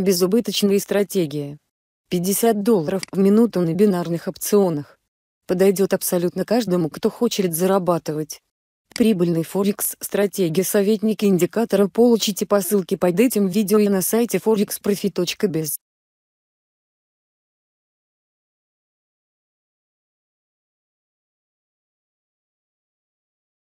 Безубыточные стратегии. 50 долларов в минуту на бинарных опционах. Подойдет абсолютно каждому, кто хочет зарабатывать. Прибыльный Форекс стратегия советники индикатора получите по ссылке под этим видео и на сайте forexprofit.biz.